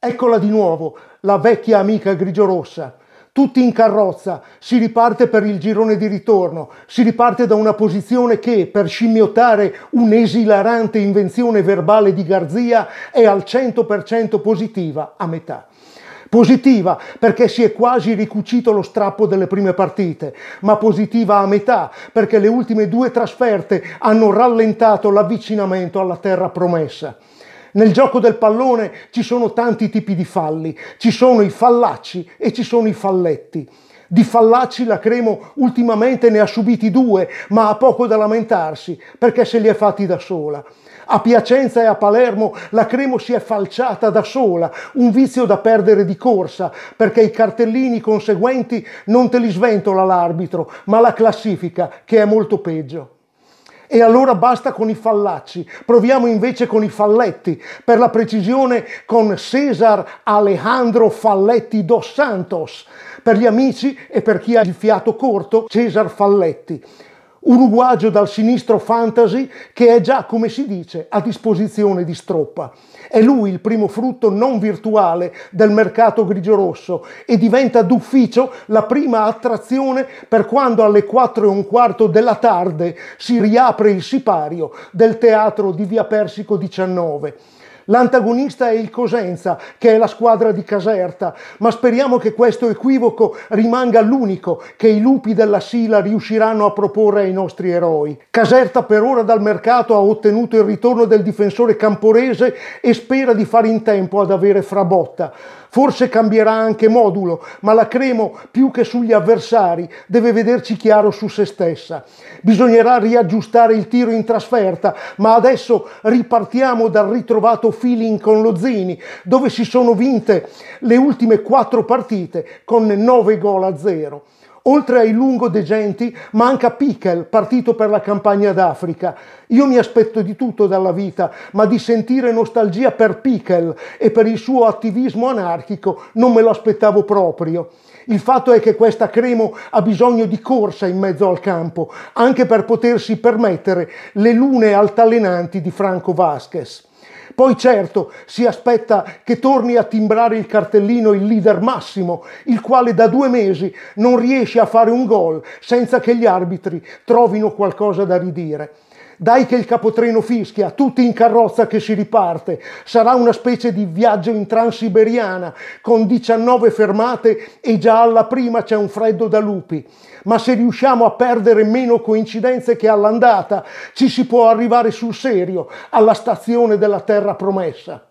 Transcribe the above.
Eccola di nuovo, la vecchia amica grigiorossa. Tutti in carrozza, si riparte per il girone di ritorno, si riparte da una posizione che, per scimmiottare un'esilarante invenzione verbale di Garzia, è al 100% positiva a metà positiva perché si è quasi ricucito lo strappo delle prime partite, ma positiva a metà perché le ultime due trasferte hanno rallentato l'avvicinamento alla terra promessa. Nel gioco del pallone ci sono tanti tipi di falli, ci sono i fallaci e ci sono i falletti. Di fallaci la Cremo ultimamente ne ha subiti due, ma ha poco da lamentarsi perché se li è fatti da sola. A Piacenza e a Palermo la Cremo si è falciata da sola, un vizio da perdere di corsa, perché i cartellini conseguenti non te li sventola l'arbitro, ma la classifica, che è molto peggio. E allora basta con i fallaci, proviamo invece con i falletti, per la precisione con Cesar Alejandro Falletti dos Santos, per gli amici e per chi ha il fiato corto, Cesar Falletti uruguagio dal sinistro fantasy che è già, come si dice, a disposizione di Stroppa. È lui il primo frutto non virtuale del mercato grigio-rosso e diventa d'ufficio la prima attrazione per quando alle 4 e un quarto della tarde si riapre il sipario del teatro di Via Persico 19. L'antagonista è il Cosenza, che è la squadra di Caserta, ma speriamo che questo equivoco rimanga l'unico che i lupi della Sila riusciranno a proporre ai nostri eroi. Caserta per ora dal mercato ha ottenuto il ritorno del difensore camporese e spera di fare in tempo ad avere Frabotta. Forse cambierà anche modulo, ma la Cremo, più che sugli avversari, deve vederci chiaro su se stessa. Bisognerà riaggiustare il tiro in trasferta, ma adesso ripartiamo dal ritrovato feeling con lo dove si sono vinte le ultime quattro partite con 9 gol a 0. Oltre ai lungo De Genti, manca Pickel, partito per la campagna d'Africa. Io mi aspetto di tutto dalla vita, ma di sentire nostalgia per Pickel e per il suo attivismo anarchico non me lo aspettavo proprio. Il fatto è che questa Cremo ha bisogno di corsa in mezzo al campo, anche per potersi permettere le lune altalenanti di Franco Vasquez. Poi certo si aspetta che torni a timbrare il cartellino il leader massimo, il quale da due mesi non riesce a fare un gol senza che gli arbitri trovino qualcosa da ridire. Dai che il capotreno fischia, tutti in carrozza che si riparte. Sarà una specie di viaggio in transiberiana con 19 fermate e già alla prima c'è un freddo da lupi. Ma se riusciamo a perdere meno coincidenze che all'andata, ci si può arrivare sul serio alla stazione della terra promessa.